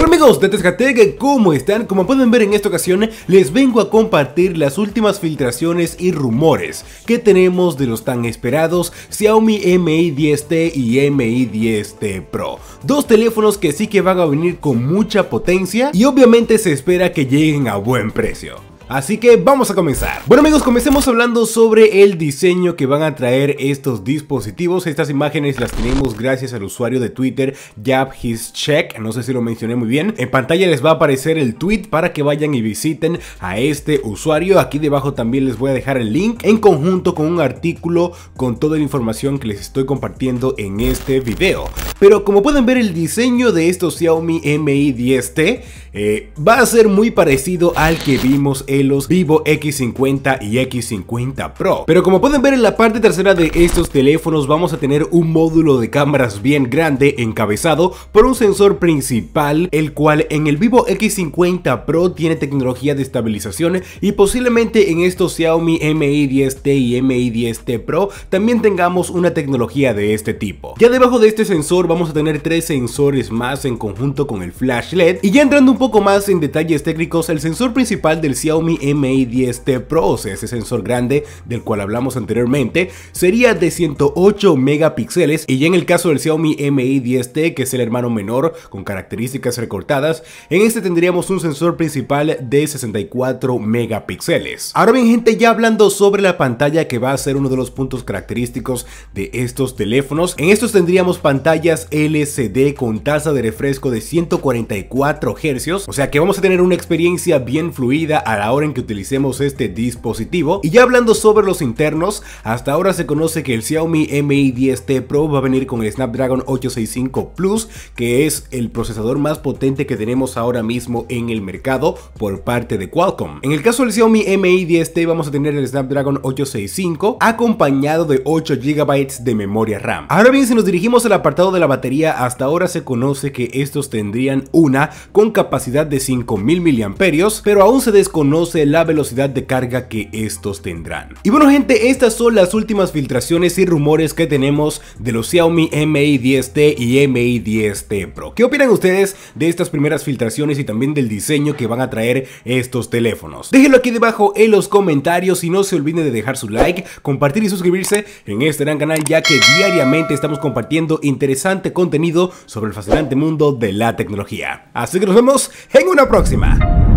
Hola amigos de Tezcatec, ¿cómo están? Como pueden ver en esta ocasión, les vengo a compartir las últimas filtraciones y rumores que tenemos de los tan esperados Xiaomi Mi 10T y Mi 10T Pro. Dos teléfonos que sí que van a venir con mucha potencia y obviamente se espera que lleguen a buen precio. Así que vamos a comenzar. Bueno amigos, comencemos hablando sobre el diseño que van a traer estos dispositivos. Estas imágenes las tenemos gracias al usuario de Twitter, JabHisCheck. No sé si lo mencioné muy bien. En pantalla les va a aparecer el tweet para que vayan y visiten a este usuario. Aquí debajo también les voy a dejar el link en conjunto con un artículo con toda la información que les estoy compartiendo en este video. Pero como pueden ver el diseño de estos Xiaomi Mi 10T eh, va a ser muy parecido al que vimos en los Vivo X50 y X50 Pro. Pero como pueden ver en la parte trasera de estos teléfonos vamos a tener un módulo de cámaras bien grande encabezado por un sensor principal el cual en el Vivo X50 Pro tiene tecnología de estabilización y posiblemente en estos Xiaomi Mi 10T y Mi 10T Pro también tengamos una tecnología de este tipo. Ya debajo de este sensor vamos a tener tres sensores más en conjunto con el flash LED. Y ya entrando un poco más en detalles técnicos, el sensor principal del Xiaomi Mi 10T Pro, o sea, ese sensor grande del cual hablamos anteriormente, sería de 108 megapíxeles. Y ya en el caso del Xiaomi Mi 10T, que es el hermano menor con características recortadas, en este tendríamos un sensor principal de 64 megapíxeles. Ahora bien gente, ya hablando sobre la pantalla que va a ser uno de los puntos característicos de estos teléfonos, en estos tendríamos pantallas LCD con tasa de refresco de 144 Hz, o sea que vamos a tener una experiencia bien fluida a la hora en que utilicemos este dispositivo. Y ya hablando sobre los internos, hasta ahora se conoce que el Xiaomi Mi 10T Pro va a venir con el Snapdragon 865 Plus, que es el procesador más potente que tenemos ahora mismo en el mercado por parte de Qualcomm. En el caso del Xiaomi Mi 10T vamos a tener el Snapdragon 865 acompañado de 8 GB de memoria RAM. Ahora bien, si nos dirigimos al apartado de la batería, hasta ahora se conoce que estos tendrían una con capacidad de 5000 miliamperios, pero aún se desconoce la velocidad de carga que estos tendrán. Y bueno gente, estas son las últimas filtraciones y rumores que tenemos de los Xiaomi Mi 10T y Mi 10T Pro. ¿Qué opinan ustedes de estas primeras filtraciones y también del diseño que van a traer estos teléfonos? Déjenlo aquí debajo en los comentarios y no se olviden de dejar su like, compartir y suscribirse en este gran canal ya que diariamente estamos compartiendo interesantes contenido sobre el fascinante mundo de la tecnología. Así que nos vemos en una próxima.